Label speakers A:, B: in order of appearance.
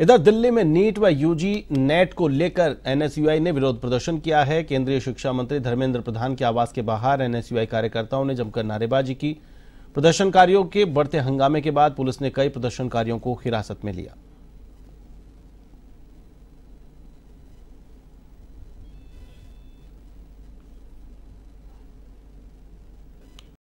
A: इधर दिल्ली में नीट व यूजी नेट को लेकर एनएसयूआई ने विरोध प्रदर्शन किया है केंद्रीय शिक्षा मंत्री धर्मेंद्र प्रधान के आवास के बाहर एनएसयूआई कार्यकर्ताओं ने जमकर नारेबाजी की प्रदर्शनकारियों के बढ़ते हंगामे के बाद पुलिस ने कई प्रदर्शनकारियों को हिरासत में लिया